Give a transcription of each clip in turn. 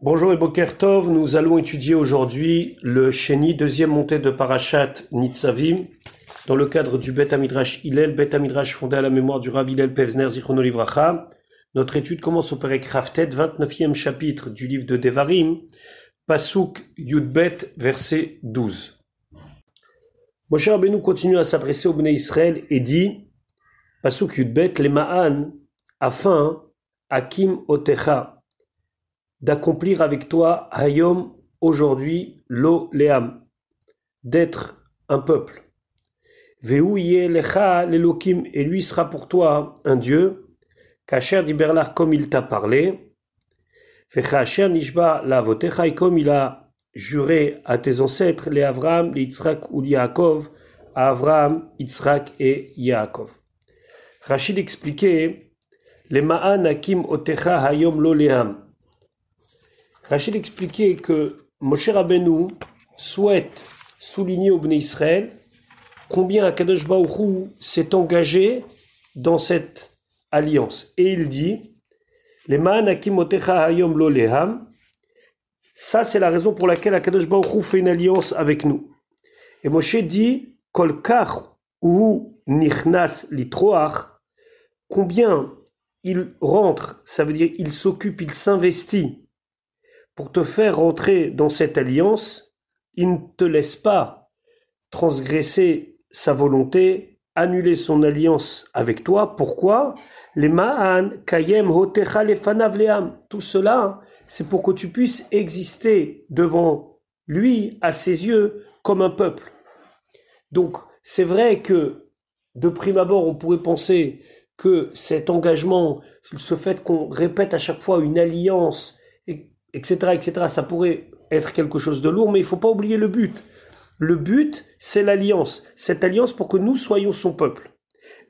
Bonjour et Bokertov, nous allons étudier aujourd'hui le Sheni, deuxième montée de Parachat Nitzavim, dans le cadre du Bet Amidrash Hillel, Bet fondé à la mémoire du Rav Hillel Pevzner Zichrono Livracha. Notre étude commence au Perek Raftet, 29e chapitre du livre de Devarim, Pasuk Yudbet, verset 12. Moshe Rabbeinu continue à s'adresser au Bnei Israël et dit Pasuk Yudbet, les afin, Hakim Otecha, d'accomplir avec toi Hayom aujourd'hui lo leam, d'être un peuple. Vehu lecha l'elokim, et lui sera pour toi un Dieu, kacher diberlar comme il t'a parlé, vechacher nishba la votecha, et comme il a juré à tes ancêtres, les Avram, les Yitzhak ou les Yaakov, Avram, et Yaakov. Rachid expliquait, les ma'an akim otecha hayom lo leam. Rachid expliquait que Moshe Rabbeinu souhaite souligner au Bnei Israël combien Akadosh Baruchou s'est engagé dans cette alliance. Et il dit hayom lo Ça, c'est la raison pour laquelle Akadosh Baruchou fait une alliance avec nous. Et Moshe dit Kolkar ou nichnas litroach. Combien il rentre, ça veut dire il s'occupe, il s'investit pour te faire rentrer dans cette alliance, il ne te laisse pas transgresser sa volonté, annuler son alliance avec toi. Pourquoi Les ma'an, kayem, Tout cela, c'est pour que tu puisses exister devant lui, à ses yeux, comme un peuple. Donc, c'est vrai que, de prime abord, on pourrait penser que cet engagement, ce fait qu'on répète à chaque fois une alliance etc., etc. Ça pourrait être quelque chose de lourd, mais il ne faut pas oublier le but. Le but, c'est l'alliance. Cette alliance pour que nous soyons son peuple.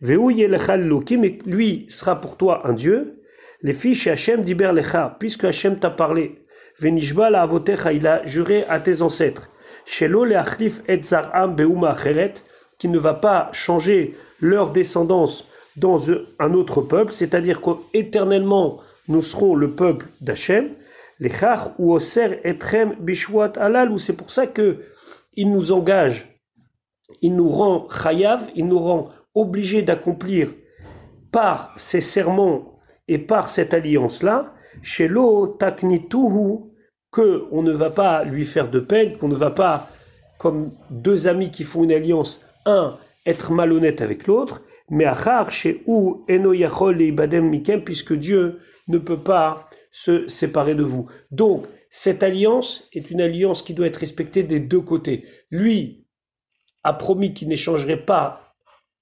lui sera pour toi un Dieu. Les fils Hachem diber lecha, puisque Hachem t'a parlé. Venishba la avotecha, il a juré à tes ancêtres. Shelo le et zaram beuma qui ne va pas changer leur descendance dans un autre peuple, c'est-à-dire qu'éternellement nous serons le peuple d'Hachem. Les ou oser etrem bishwat alal ou c'est pour ça que il nous engage, il nous rend chayav, il nous rend obligés d'accomplir par ces sermons et par cette alliance-là, chez lo que on ne va pas lui faire de peine, qu'on ne va pas, comme deux amis qui font une alliance, un, être malhonnête avec l'autre, mais achar chez ou eno et ibadem mikem, puisque Dieu ne peut pas se séparer de vous. Donc, cette alliance est une alliance qui doit être respectée des deux côtés. Lui a promis qu'il n'échangerait pas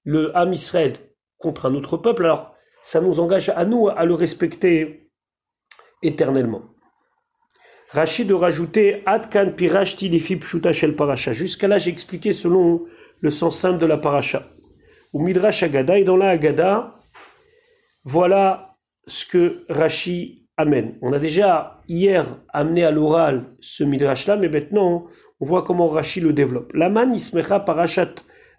le Ham Israël contre un autre peuple, alors ça nous engage à nous à le respecter éternellement. Rachid de rajouter Adkan Pirashti Shel Paracha. Jusqu'à là, j'ai expliqué selon le sens simple de la Paracha. Ou Midrash Agada, et dans la Agada, voilà ce que Rachid Amen. On a déjà hier amené à l'oral ce midrash-là, mais maintenant on voit comment Rashi le développe. Laman ismecha parachat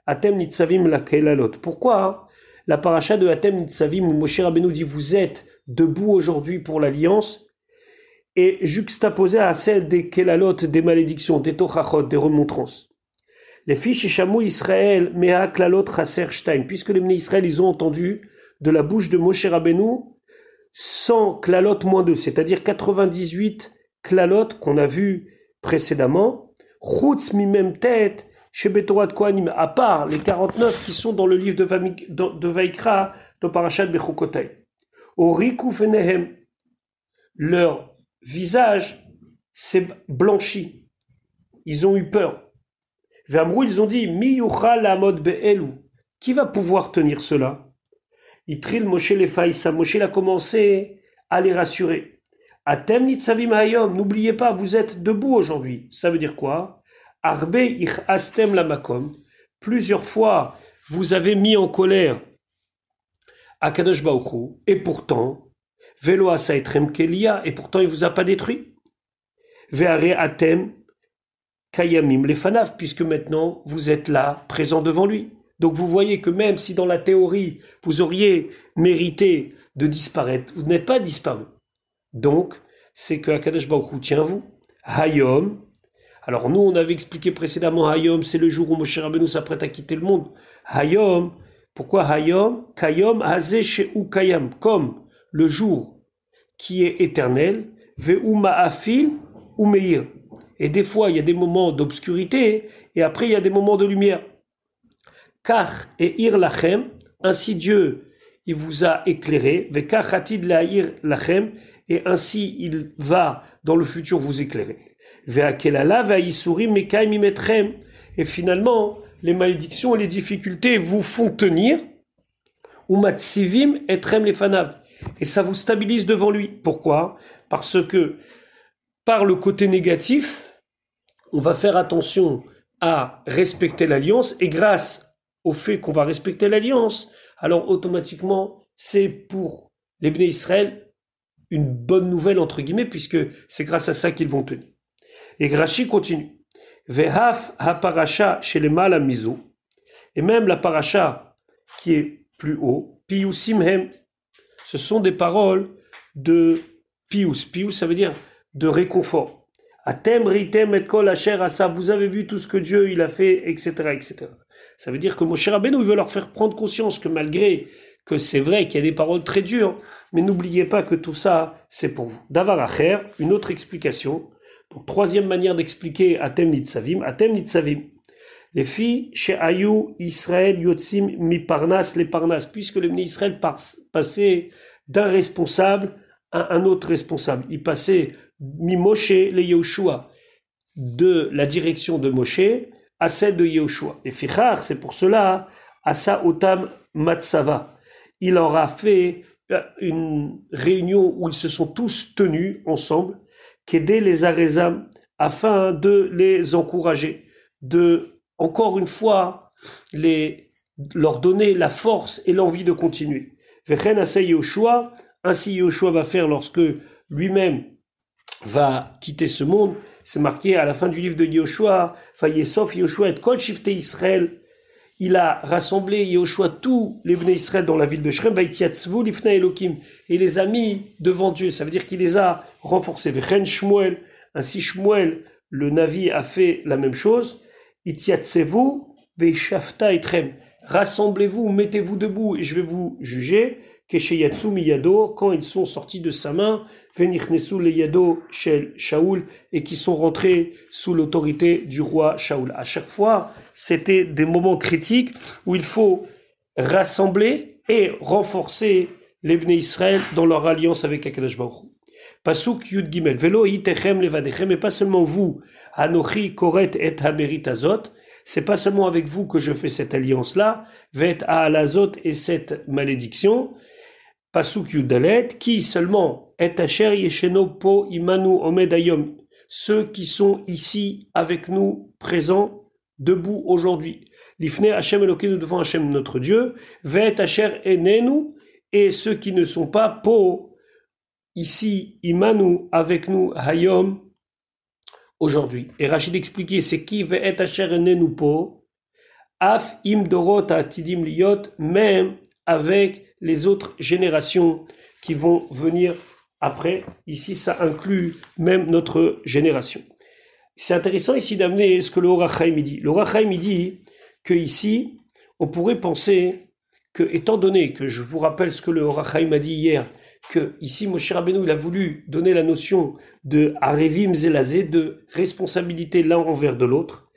atem nitzavim lakelalot. Pourquoi la paracha de atem nitzavim où Moshe Rabbeinu dit vous êtes debout aujourd'hui pour l'alliance est juxtaposée à celle des kelalot, des malédictions, des tochachot, des remontrances. Les fiches chameaux Israël mea klalot chaser puisque les Israël ils ont entendu de la bouche de Moshe Rabbeinu 100 clalotes moins 2, c'est-à-dire 98 clalotes qu'on a vu précédemment, Routz mi même tête, chez Betorat à part les 49 qui sont dans le livre de, de, de Vaikra, Bechukotai. leur visage s'est blanchi. Ils ont eu peur. Vamrou, ils ont dit, Mi la mode Be'elu. Qui va pouvoir tenir cela Itril Moshe les Moshe a commencé à les rassurer. Atem nitzavim n'oubliez pas, vous êtes debout aujourd'hui. Ça veut dire quoi Arbe ich astem lamakom. Plusieurs fois, vous avez mis en colère Akadosh et pourtant, Velo etrem Kelia, et pourtant il vous a pas détruit. Veare Atem Kayamim Lefanav, puisque maintenant vous êtes là, présent devant lui. Donc vous voyez que même si dans la théorie, vous auriez mérité de disparaître, vous n'êtes pas disparu. Donc, c'est que Akadash Baruch tient vous. Hayom. Alors nous, on avait expliqué précédemment, Hayom, c'est le jour où Moshe Rabbeinu s'apprête à quitter le monde. Hayom. Pourquoi Hayom Kayom, Hazeh ou Kayam. Comme le jour qui est éternel, Ve'u Ma'afil ou Meir. Et des fois, il y a des moments d'obscurité, et après, il y a des moments de lumière et Ir Lachem, ainsi Dieu, il vous a éclairé, et ainsi il va dans le futur vous éclairer. et finalement, les malédictions et les difficultés vous font tenir, et ça vous stabilise devant lui. Pourquoi Parce que par le côté négatif, on va faire attention à respecter l'alliance et grâce à au fait qu'on va respecter l'alliance, alors automatiquement, c'est pour les Israël une bonne nouvelle, entre guillemets, puisque c'est grâce à ça qu'ils vont tenir. Et Grachi continue. Vehaf ha-paracha chez les malamizo, et même la paracha qui est plus haut, piusimhem, ce sont des paroles de pius. Pius, ça veut dire de réconfort. Atem ritem et kol asher asa, vous avez vu tout ce que Dieu il a fait, etc., etc. Ça veut dire que Moshe Rabbeinu veut leur faire prendre conscience que malgré que c'est vrai qu'il y a des paroles très dures, mais n'oubliez pas que tout ça, c'est pour vous. Davaracher, une autre explication. Donc, troisième manière d'expliquer Atem Nitzavim. Atem Nitzavim. Les filles, chez Ayou, Israël, Yotzim, Miparnas, les Parnas, puisque le Israël passait d'un responsable à un autre responsable. Il passait mi les Yehoshua, de la direction de Moshe à celle de Yeshua. Et Fichar, c'est pour cela, Asa Otam Matsava. Il aura fait euh, une réunion où ils se sont tous tenus ensemble, qu'aider les Arezam, afin de les encourager, de, encore une fois, les, leur donner la force et l'envie de continuer. Vechen Asa Yehoshua, ainsi Yehoshua va faire lorsque lui-même va quitter ce monde, c'est marqué à la fin du livre de Yoshua, et Kol Shifte Israël. Il a rassemblé Yoshua tous les venus Israël dans la ville de Shrem, Lifna et les a mis devant Dieu. Ça veut dire qu'il les a renforcés. ainsi Shmuel, le Navi, a fait la même chose. veshafta Etrem. Rassemblez-vous, mettez-vous debout, et je vais vous juger. Kesheyatsu Miyado, quand ils sont sortis de sa main, le Yado chez Shaul, et qui sont rentrés sous l'autorité du roi Shaul. À chaque fois, c'était des moments critiques où il faut rassembler et renforcer les Bnei Israël dans leur alliance avec Akadash Baruch Pasuk Yud Gimel, Velo Itechem Levadechem, et pas seulement vous, Anochi Koret et Haberit Azot, c'est pas seulement avec vous que je fais cette alliance-là, Vet Azot et cette malédiction, Pasuk Yudalet, qui seulement est cher Yesheno Po Imanu Omedayom, ceux qui sont ici avec nous, présents, debout aujourd'hui. L'Ifne Hachem nous devant Hachem notre Dieu, Vet Hacher Enenu, et ceux qui ne sont pas Po, ici, Imanu, avec nous, Hayom, aujourd'hui. Et Rachid expliquait c'est qui Vet Hacher Enenu Po, Af imdorot atidim Liot, même avec les autres générations qui vont venir après. Ici, ça inclut même notre génération. C'est intéressant ici d'amener ce que le Horachaim dit. Le Horachaim dit que ici, on pourrait penser que, étant donné que je vous rappelle ce que le Horachaim a dit hier, que ici Moshe Rabbeinu il a voulu donner la notion de arevim zelazé, de responsabilité l'un envers de l'autre.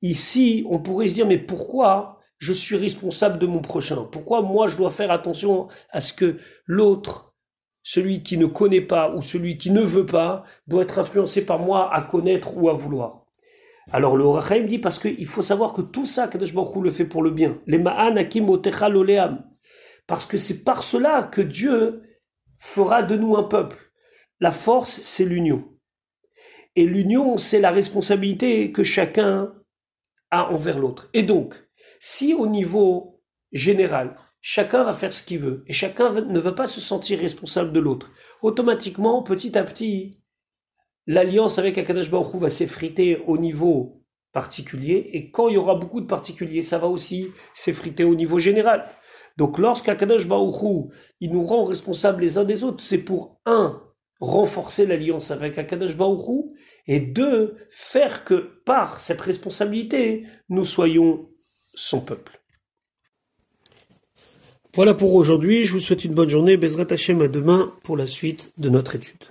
Ici, on pourrait se dire mais pourquoi je suis responsable de mon prochain Pourquoi moi je dois faire attention à ce que l'autre, celui qui ne connaît pas ou celui qui ne veut pas, doit être influencé par moi à connaître ou à vouloir Alors le Rachaim dit parce qu'il faut savoir que tout ça, Kadosh Baruch le fait pour le bien. Les Ma'an otecha Oleam. Parce que c'est par cela que Dieu fera de nous un peuple. La force, c'est l'union. Et l'union, c'est la responsabilité que chacun a envers l'autre. Et donc, si au niveau général, chacun va faire ce qu'il veut et chacun ne va pas se sentir responsable de l'autre, automatiquement, petit à petit, l'alliance avec Akadash va s'effriter au niveau particulier et quand il y aura beaucoup de particuliers, ça va aussi s'effriter au niveau général. Donc lorsqu'Akadash Baruch il nous rend responsables les uns des autres, c'est pour un renforcer l'alliance avec Akadash et deux, faire que par cette responsabilité, nous soyons son peuple. Voilà pour aujourd'hui, je vous souhaite une bonne journée, Bezrat Hachem à demain pour la suite de notre étude.